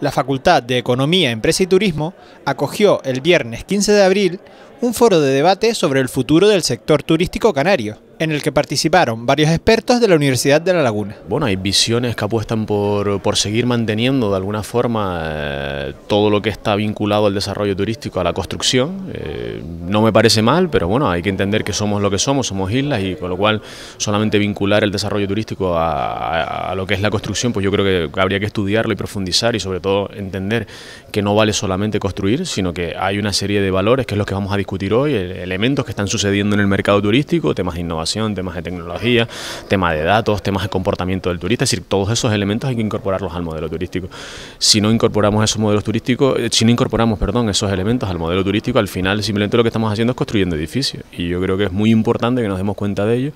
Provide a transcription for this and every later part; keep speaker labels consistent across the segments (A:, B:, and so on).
A: La Facultad de Economía, Empresa y Turismo acogió el viernes 15 de abril un foro de debate sobre el futuro del sector turístico canario, en el que participaron varios expertos de la Universidad de La Laguna. Bueno, hay visiones que apuestan por, por seguir manteniendo de alguna forma eh, todo lo que está vinculado al desarrollo turístico, a la construcción. Eh, no me parece mal, pero bueno, hay que entender que somos lo que somos, somos islas y con lo cual solamente vincular el desarrollo turístico a, lo que es la construcción, pues yo creo que habría que estudiarlo y profundizar y sobre todo entender que no vale solamente construir, sino que hay una serie de valores que es lo que vamos a discutir discutir hoy, elementos que están sucediendo en el mercado turístico, temas de innovación, temas de tecnología, temas de datos, temas de comportamiento del turista, es decir, todos esos elementos hay que incorporarlos al modelo turístico. Si no incorporamos esos modelos turísticos, eh, si no incorporamos, perdón, esos elementos al modelo turístico, al final simplemente lo que estamos haciendo es construyendo edificios y yo creo que es muy importante que nos demos cuenta de ello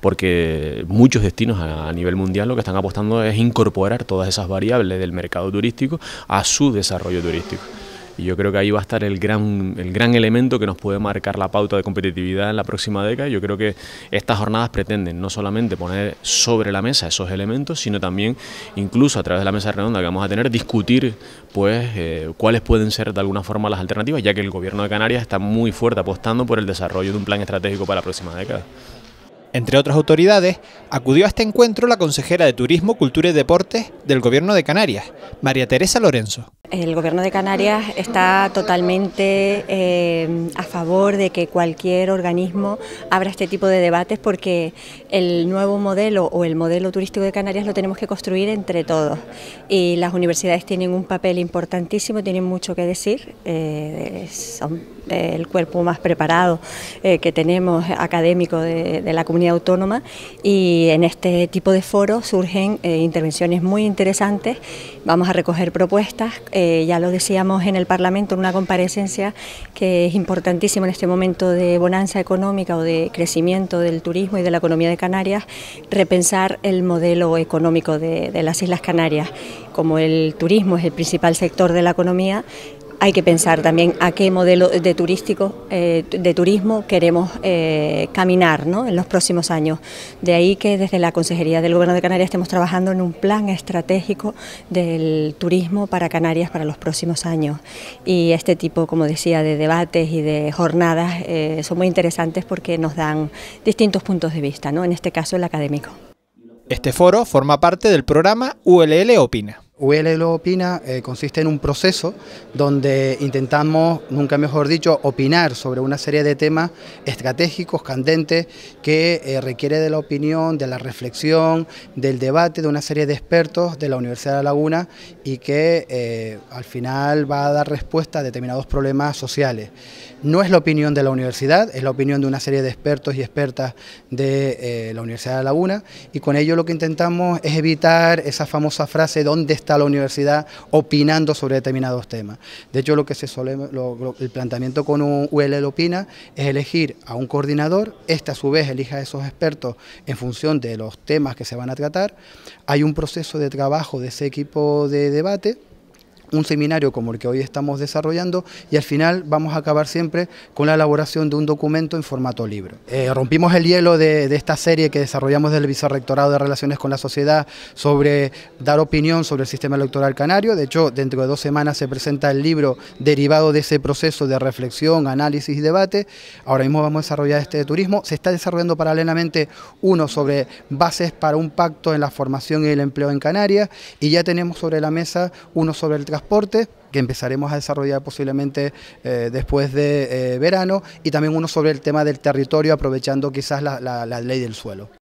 A: porque muchos destinos a nivel mundial lo que están apostando es incorporar todas esas variables del mercado turístico a su desarrollo turístico. Y yo creo que ahí va a estar el gran, el gran elemento que nos puede marcar la pauta de competitividad en la próxima década. Yo creo que estas jornadas pretenden no solamente poner sobre la mesa esos elementos, sino también incluso a través de la mesa redonda que vamos a tener, discutir pues eh, cuáles pueden ser de alguna forma las alternativas, ya que el gobierno de Canarias está muy fuerte apostando por el desarrollo de un plan estratégico para la próxima década. Entre otras autoridades, acudió a este encuentro la consejera de Turismo, Cultura y Deportes del Gobierno de Canarias, María Teresa Lorenzo.
B: El Gobierno de Canarias está totalmente eh, a favor de que cualquier organismo abra este tipo de debates porque el nuevo modelo o el modelo turístico de Canarias lo tenemos que construir entre todos y las universidades tienen un papel importantísimo, tienen mucho que decir, eh, son el cuerpo más preparado eh, que tenemos académico de la comunidad autónoma y en este tipo de foros surgen eh, intervenciones muy interesantes. Vamos a recoger propuestas, eh, ya lo decíamos en el Parlamento en una comparecencia que es importantísimo en este momento de bonanza económica o de crecimiento del turismo y de la economía de Canarias, repensar el modelo económico de, de las Islas Canarias. Como el turismo es el principal sector de la economía, hay que pensar también a qué modelo de turístico, eh, de turismo queremos eh, caminar en los próximos años. De ahí que desde la Consejería del Gobierno de Canarias estemos trabajando en un plan estratégico del turismo para Canarias para los próximos años. Y este tipo, como decía, de debates y de jornadas eh, son muy interesantes porque nos dan distintos puntos de vista, ¿no? en este caso el académico.
C: Este foro forma parte del programa ULL Opina. UL lo opina eh, consiste en un proceso donde intentamos, nunca mejor dicho, opinar sobre una serie de temas estratégicos, candentes, que eh, requiere de la opinión, de la reflexión, del debate de una serie de expertos de la Universidad de La Laguna y que eh, al final va a dar respuesta a determinados problemas sociales. No es la opinión de la universidad, es la opinión de una serie de expertos y expertas de la Universidad de La Laguna y con ello lo que intentamos es evitar esa famosa frase, ¿dónde está? está la universidad opinando sobre determinados temas. De hecho, lo que se suele, el planteamiento con un ULL Opina es elegir a un coordinador, este a su vez elija a esos expertos en función de los temas que se van a tratar. Hay un proceso de trabajo de ese equipo de debate un seminario como el que hoy estamos desarrollando y al final vamos a acabar siempre con la elaboración de un documento en formato libro. Eh, rompimos el hielo de, esta serie que desarrollamos del Vicerrectorado de Relaciones con la Sociedad sobre dar opinión sobre el sistema electoral canario. De hecho, dentro de dos semanas se presenta el libro derivado de ese proceso de reflexión, análisis y debate. Ahora mismo vamos a desarrollar este de turismo. Se está desarrollando paralelamente uno sobre bases para un pacto en la formación y el empleo en Canarias y ya tenemos sobre la mesa uno sobre el transporte que empezaremos a desarrollar posiblemente eh, después de eh, verano y también uno sobre el tema del territorio aprovechando quizás la ley del suelo.